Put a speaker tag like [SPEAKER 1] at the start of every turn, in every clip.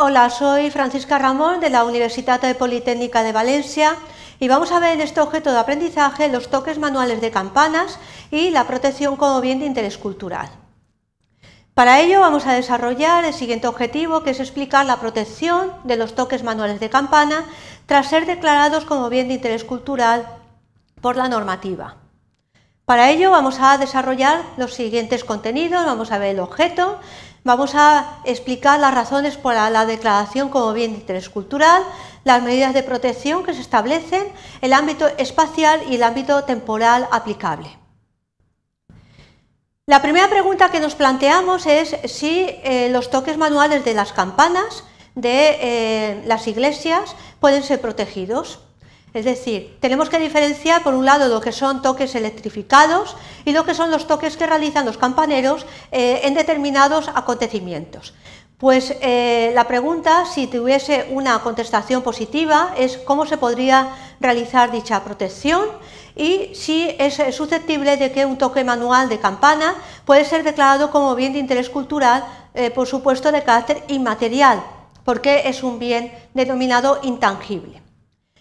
[SPEAKER 1] Hola, soy Francisca Ramón de la de Politécnica de Valencia y vamos a ver en este objeto de aprendizaje los toques manuales de campanas y la protección como bien de interés cultural. Para ello vamos a desarrollar el siguiente objetivo que es explicar la protección de los toques manuales de campana tras ser declarados como bien de interés cultural por la normativa. Para ello vamos a desarrollar los siguientes contenidos, vamos a ver el objeto, vamos a explicar las razones para la declaración como bien de interés cultural, las medidas de protección que se establecen, el ámbito espacial y el ámbito temporal aplicable. La primera pregunta que nos planteamos es si eh, los toques manuales de las campanas de eh, las iglesias pueden ser protegidos. Es decir, tenemos que diferenciar por un lado lo que son toques electrificados y lo que son los toques que realizan los campaneros eh, en determinados acontecimientos. Pues eh, la pregunta, si tuviese una contestación positiva, es cómo se podría realizar dicha protección y si es susceptible de que un toque manual de campana puede ser declarado como bien de interés cultural, eh, por supuesto de carácter inmaterial, porque es un bien denominado intangible.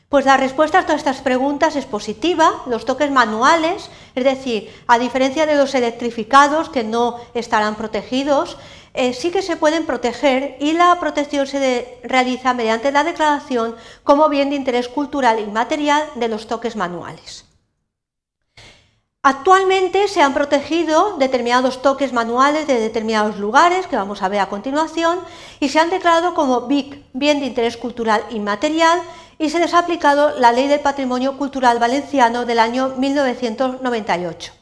[SPEAKER 1] Pues la respuesta a todas estas preguntas es positiva, los toques manuales, es decir, a diferencia de los electrificados que no estarán protegidos, eh, sí que se pueden proteger y la protección se realiza mediante la declaración como bien de interés cultural inmaterial de los toques manuales. Actualmente se han protegido determinados toques manuales de determinados lugares, que vamos a ver a continuación, y se han declarado como BIC, bien de interés cultural inmaterial, y se les ha aplicado la Ley del Patrimonio Cultural Valenciano del año 1998.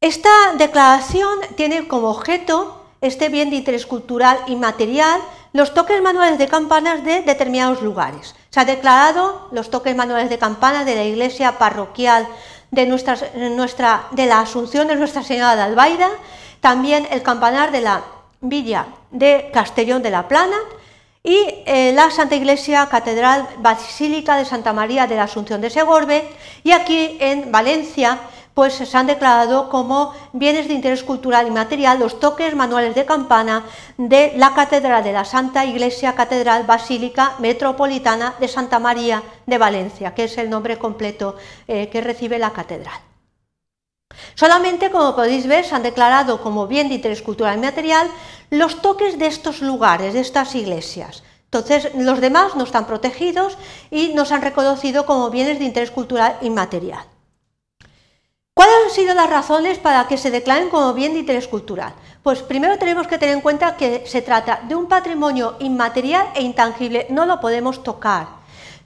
[SPEAKER 1] Esta declaración tiene como objeto este bien de interés cultural y material los toques manuales de campanas de determinados lugares. Se ha declarado los toques manuales de campanas de la iglesia parroquial de, nuestra, de la Asunción de Nuestra Señora de Albaida, también el campanar de la Villa de Castellón de la Plana, y eh, la Santa Iglesia Catedral Basílica de Santa María de la Asunción de Segorbe y aquí en Valencia pues se han declarado como bienes de interés cultural y material los toques manuales de campana de la Catedral de la Santa Iglesia Catedral Basílica Metropolitana de Santa María de Valencia, que es el nombre completo eh, que recibe la catedral. Solamente, como podéis ver, se han declarado como bien de interés cultural y material los toques de estos lugares, de estas iglesias. Entonces, los demás no están protegidos y nos han reconocido como bienes de interés cultural inmaterial. ¿Cuáles han sido las razones para que se declaren como bien de interés cultural? Pues primero tenemos que tener en cuenta que se trata de un patrimonio inmaterial e intangible, no lo podemos tocar,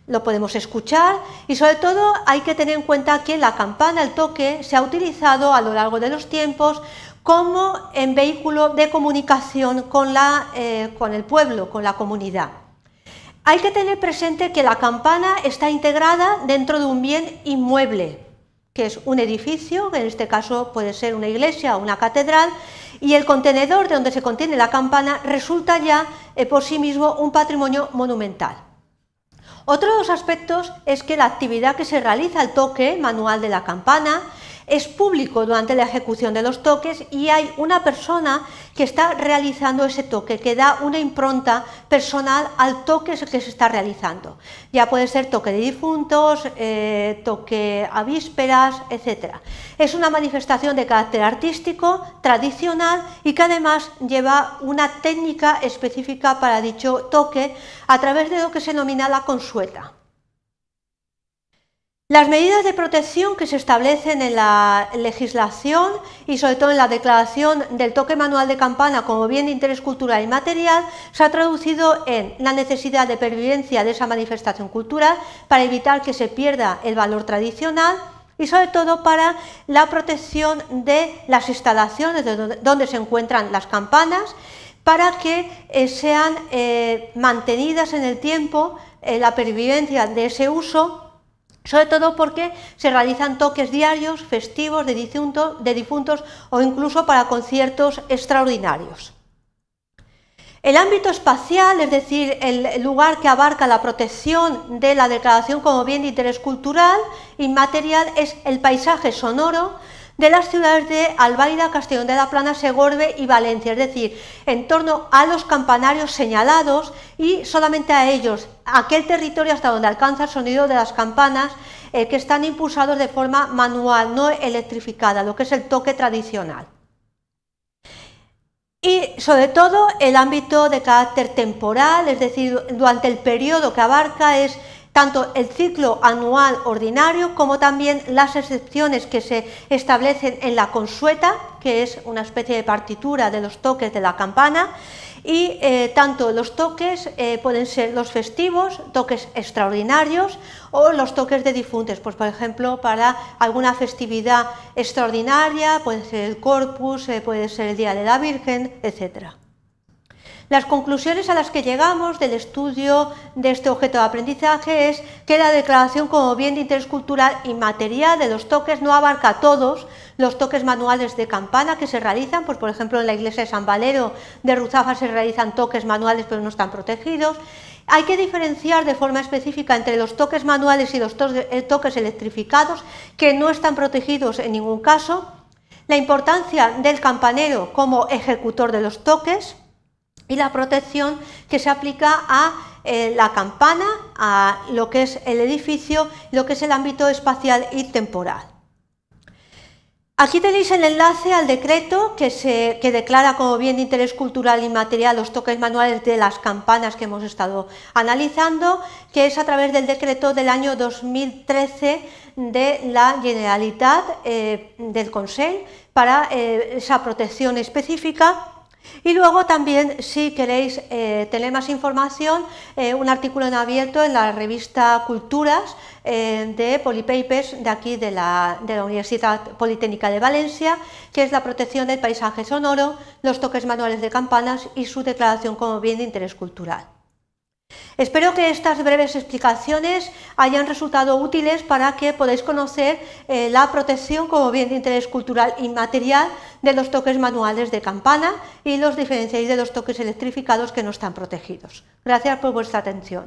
[SPEAKER 1] lo podemos escuchar y sobre todo hay que tener en cuenta que la campana, el toque, se ha utilizado a lo largo de los tiempos como en vehículo de comunicación eh, con, el pueblo, con la comunidad. Hay que tener presente que la campana está integrada dentro de un bien inmueble, que es un edificio, en este caso puede ser una iglesia o una catedral, y el contenedor de donde se contiene la campana resulta ya eh, por sí mismo un patrimonio monumental. Otro de los aspectos es que la actividad que se realiza, el toque manual de la campana, es público durante la ejecución de los toques y hay una persona que está realizando ese toque, que da una impronta personal al toque que se está realizando. Ya puede ser toque de difuntos, eh, toque a vísperas, etc. Es una manifestación de carácter artístico, tradicional y que además lleva una técnica específica para dicho toque a través de lo que se denomina la consueta. Las medidas de protección que se establecen en la legislación y sobre todo en la declaración del toque manual de campana como bien de interés cultural y material se ha traducido en la necesidad de pervivencia de esa manifestación cultural para evitar que se pierda el valor tradicional y sobre todo para la protección de las instalaciones donde se encuentran las campanas para que eh, sean eh, mantenidas en el tiempo eh, la pervivencia de ese uso sobre todo porque se realizan toques diarios, festivos, de, de difuntos o incluso para conciertos extraordinarios. El ámbito espacial, es decir, el lugar que abarca la protección de la declaración como bien de interés cultural material, es el paisaje sonoro, de las ciudades de Albaida, Castellón de la Plana, Segorbe y Valencia, es decir, en torno a los campanarios señalados y solamente a ellos, aquel territorio hasta donde alcanza el sonido de las campanas eh, que están impulsados de forma manual, no electrificada, lo que es el toque tradicional. Y sobre todo el ámbito de carácter temporal, es decir, durante el periodo que abarca es tanto el ciclo anual ordinario como también las excepciones que se establecen en la consueta, que es una especie de partitura de los toques de la campana, y eh, tanto los toques eh, pueden ser los festivos, toques extraordinarios o los toques de difuntes, pues por ejemplo para alguna festividad extraordinaria, puede ser el Corpus, eh, puede ser el Día de la Virgen, etcétera. Las conclusiones a las que llegamos del estudio de este objeto de aprendizaje es que la declaración como bien de interés cultural inmaterial de los toques no abarca todos los toques manuales de campana que se realizan, pues, por ejemplo en la iglesia de San Valero de Ruzafa se realizan toques manuales pero no están protegidos. Hay que diferenciar de forma específica entre los toques manuales y los eh, toques electrificados que no están protegidos en ningún caso, la importancia del campanero como ejecutor de los toques, y la protección que se aplica a eh, la campana, a lo que es el edificio, lo que es el ámbito espacial y temporal. Aquí tenéis el enlace al decreto que, se, declara como bien de interés cultural y material los toques manuales de las campanas que hemos estado analizando, que es a través del decreto del año 2013 de la Generalitat eh, del Consell para eh, esa protección específica y luego también, si queréis eh, tener más información, eh, un artículo en abierto en la revista Culturas eh, de Polipapers de aquí de la, de la, Universidad Politécnica de Valencia, que es la protección del paisaje sonoro, los toques manuales de campanas y su declaración como bien de interés cultural. Espero que estas breves explicaciones hayan resultado útiles para que podáis conocer eh, la protección como bien de interés cultural inmaterial de los toques manuales de campana y los diferenciáis de los toques electrificados que no están protegidos. Gracias por vuestra atención.